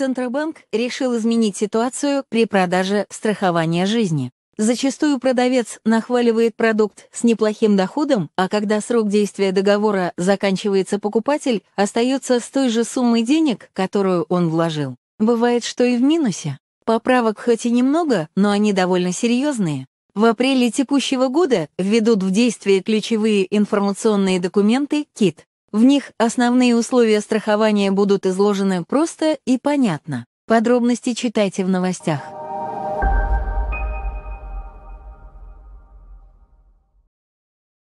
Центробанк решил изменить ситуацию при продаже страхования жизни. Зачастую продавец нахваливает продукт с неплохим доходом, а когда срок действия договора заканчивается, покупатель остается с той же суммой денег, которую он вложил. Бывает, что и в минусе. Поправок хоть и немного, но они довольно серьезные. В апреле текущего года введут в действие ключевые информационные документы КИТ. В них основные условия страхования будут изложены просто и понятно. Подробности читайте в новостях.